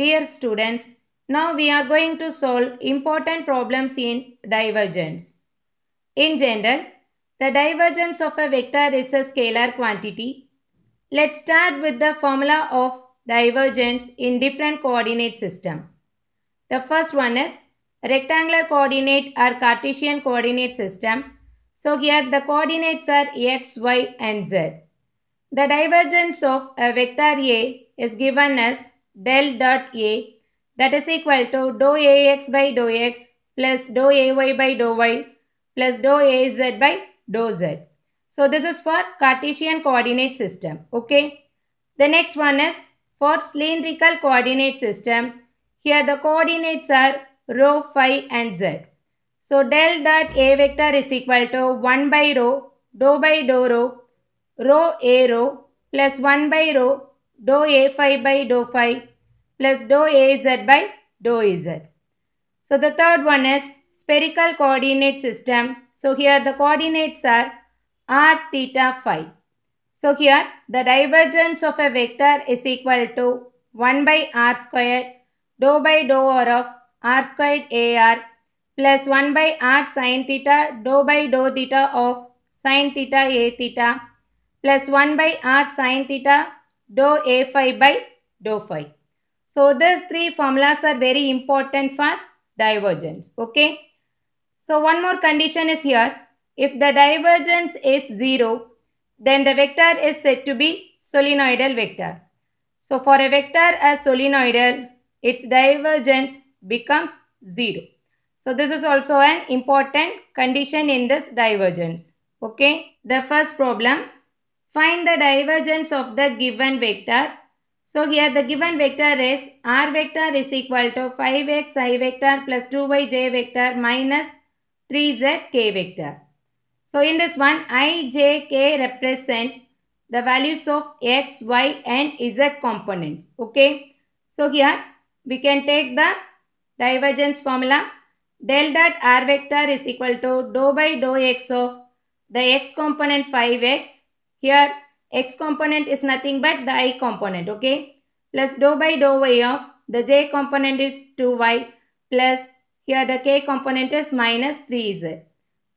Dear students, now we are going to solve important problems in divergence. In general, the divergence of a vector is a scalar quantity. Let's start with the formula of divergence in different coordinate system. The first one is rectangular coordinate or Cartesian coordinate system. So here the coordinates are x, y and z. The divergence of a vector A is given as del dot A that is equal to dou Ax by dou x plus dou Ay by dou y plus dou Az by dou Z. So this is for Cartesian coordinate system. Okay. The next one is for cylindrical coordinate system. Here the coordinates are rho, phi and z. So del dot A vector is equal to 1 by rho, dou by dou rho, rho A rho plus 1 by rho, dou A phi by dou phi plus dou az by dou z. So the third one is spherical coordinate system. So here the coordinates are r, theta, phi. So here the divergence of a vector is equal to 1 by r squared dou by dou r of r squared ar plus 1 by r sine theta dou by dou theta of sine theta a theta plus 1 by r sine theta dou a phi by dou phi. So these three formulas are very important for divergence. Okay. So one more condition is here. If the divergence is 0, then the vector is said to be solenoidal vector. So for a vector as solenoidal, its divergence becomes 0. So this is also an important condition in this divergence. Okay. The first problem, find the divergence of the given vector so here the given vector is r vector is equal to 5x i vector plus 2yj vector minus 3z k vector. So in this one i, j, k represent the values of x, y and z components. Okay. So here we can take the divergence formula. Del dot r vector is equal to dou by dou x of the x component 5x. Here x component is nothing but the i component, okay? Plus dou by dou y of the j component is 2y plus here the k component is minus 3z.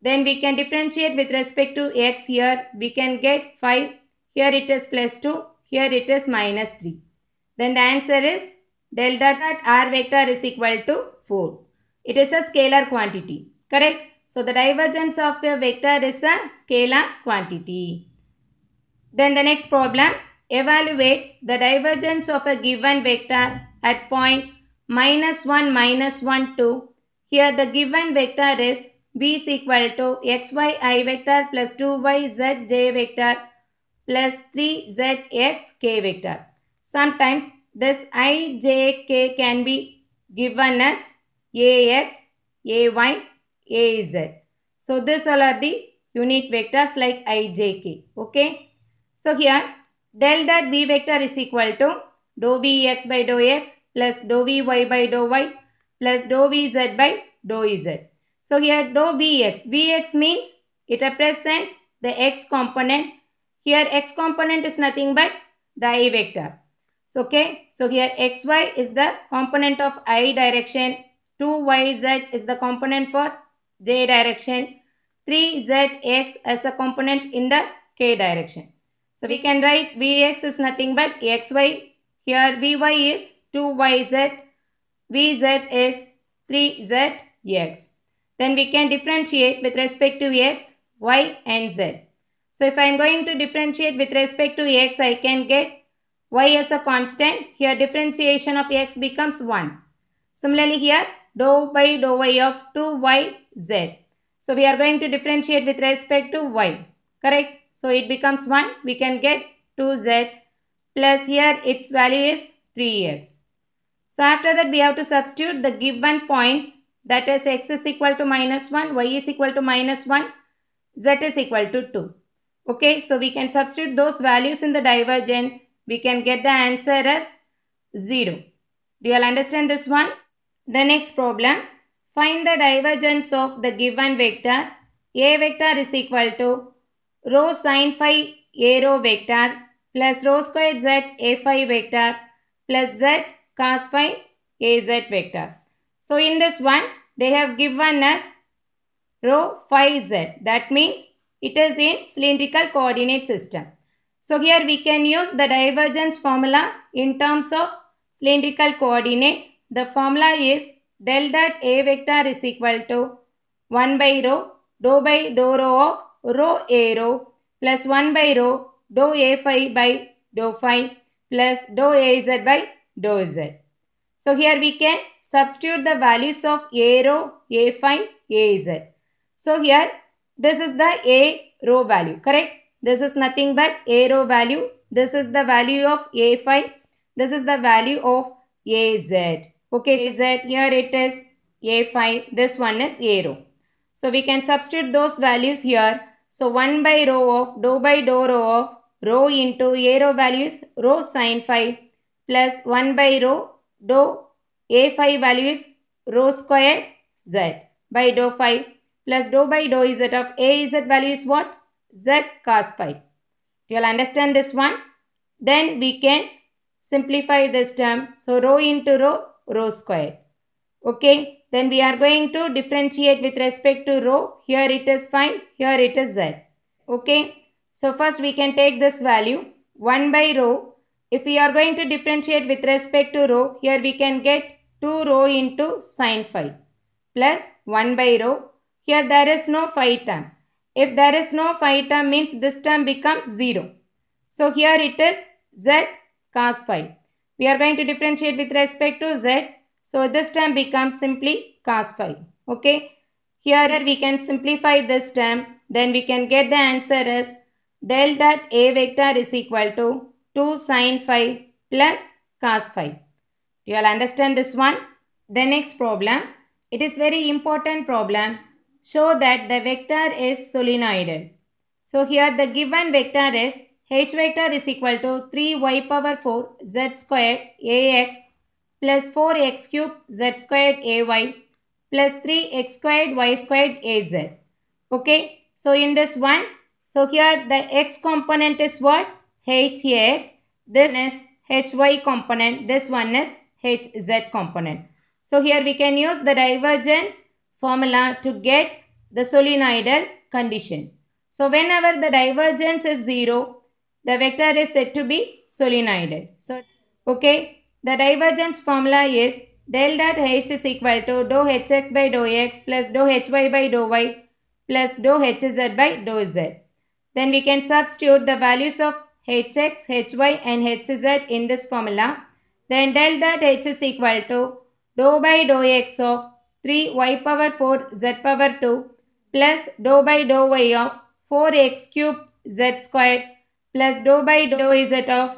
Then we can differentiate with respect to x here. We can get 5. Here it is plus 2. Here it is minus 3. Then the answer is delta dot r vector is equal to 4. It is a scalar quantity. Correct? So the divergence of a vector is a scalar quantity. Then the next problem, evaluate the divergence of a given vector at point minus 1, minus 1, 2. Here the given vector is b is equal to x y i vector plus 2y z j vector plus 3z x k vector. Sometimes this i j k can be given as a x, a y, a z. So these all are the unit vectors like i j k. Okay. So here del dot B vector is equal to dou Vx by dou x plus dou Vy by dou y plus dou Vz by dou z. So here dou b x, b x means it represents the x component. Here x component is nothing but the i vector. So okay. So here xy is the component of i direction. 2yz is the component for j direction. 3zx as a component in the k direction. So we can write Vx is nothing but xy. Here Vy is 2yz. Vz is 3zx. Then we can differentiate with respect to x, y and z. So if I am going to differentiate with respect to x, I can get y as a constant. Here differentiation of x becomes 1. Similarly here, dou by dou y of 2yz. So we are going to differentiate with respect to y. Correct? So it becomes 1. We can get 2z plus here its value is 3x. So after that we have to substitute the given points that is x is equal to minus 1, y is equal to minus 1, z is equal to 2. Okay, so we can substitute those values in the divergence. We can get the answer as 0. Do you all understand this one? The next problem. Find the divergence of the given vector. A vector is equal to rho sin phi a rho vector plus rho squared z a phi vector plus z cos phi a z vector. So in this one, they have given us rho phi z. That means it is in cylindrical coordinate system. So here we can use the divergence formula in terms of cylindrical coordinates. The formula is del dot A vector is equal to 1 by rho, rho by dou rho of rho A rho plus 1 by rho dou A phi by dou phi plus dou A Z by dou Z. So here we can substitute the values of A rho, A phi, A Z. So here this is the A rho value, correct? This is nothing but A rho value. This is the value of A phi. This is the value of A Z. Okay, A Z here it is A phi. This one is A rho. So we can substitute those values here. So 1 by rho of dou by dou rho of rho into a rho values rho sine phi plus 1 by rho dou a phi values rho square z by dou phi plus dou by dou z of a z value is what? z cos phi. You will understand this one. Then we can simplify this term. So rho into rho, rho square. Okay. Then we are going to differentiate with respect to rho. Here it is phi. here it is z. Okay. So first we can take this value 1 by rho. If we are going to differentiate with respect to rho, here we can get 2 rho into sine phi plus 1 by rho. Here there is no phi term. If there is no phi term means this term becomes 0. So here it is z cos phi. We are going to differentiate with respect to z. So this term becomes simply cos phi. Okay. Here we can simplify this term. Then we can get the answer as del dot A vector is equal to 2 sin phi plus cos phi. You all understand this one? The next problem. It is very important problem. Show that the vector is solenoidal. So here the given vector is h vector is equal to 3y power 4 z square ax plus 4x cubed z squared ay plus 3x squared y squared az. Okay. So in this one, so here the x component is what? hx. This is hy component. This one is hz component. So here we can use the divergence formula to get the solenoidal condition. So whenever the divergence is 0, the vector is said to be solenoidal. So, okay. The divergence formula is del dot h is equal to dou hx by dou x plus dou hy by dou y plus dou hz by dou z. Then we can substitute the values of hx, hy and hz in this formula. Then del dot h is equal to dou by dou x of 3y power 4 z power 2 plus dou by dou y of 4x cube z squared plus dou by dou z of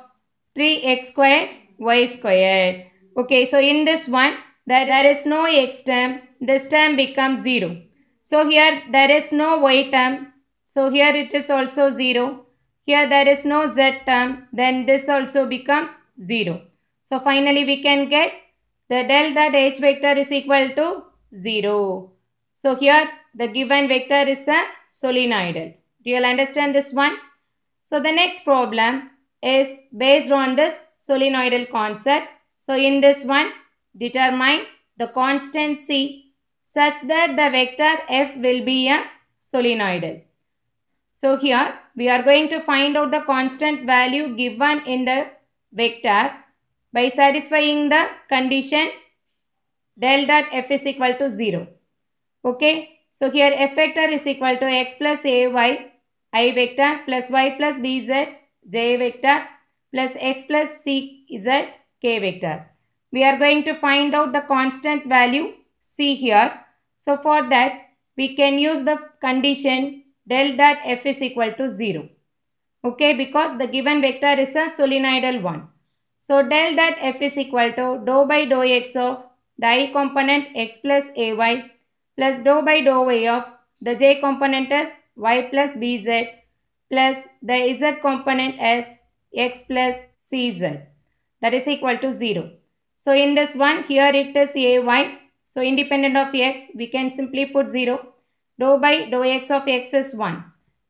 3x squared y squared. Okay, so in this one, that there is no x term. This term becomes 0. So here there is no y term. So here it is also 0. Here there is no z term. Then this also becomes 0. So finally we can get the del dot h vector is equal to 0. So here the given vector is a solenoidal. Do you understand this one? So the next problem is based on this solenoidal concept. So in this one, determine the constant C such that the vector F will be a solenoidal. So here we are going to find out the constant value given in the vector by satisfying the condition del dot F is equal to 0. Okay. So here F vector is equal to X plus AY, I vector plus Y plus BZ, J vector plus x plus c is a k vector. We are going to find out the constant value c here. So for that we can use the condition del dot f is equal to 0. Okay because the given vector is a solenoidal one. So del dot f is equal to dou by dou x of the i component x plus ay plus dou by dou y of the j component as y plus bz plus the z component as x plus cz that is equal to 0. So in this one here it is ay. So independent of x we can simply put 0. Dou by dou x of x is 1.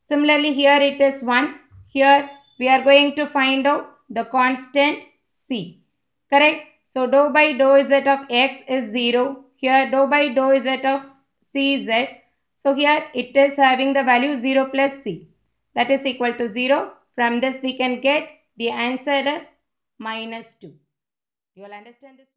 Similarly here it is 1. Here we are going to find out the constant c. Correct? So dou by dou z of x is 0. Here dou by dou z of cz. So here it is having the value 0 plus c. That is equal to 0. From this we can get the answer as 2. You all understand this?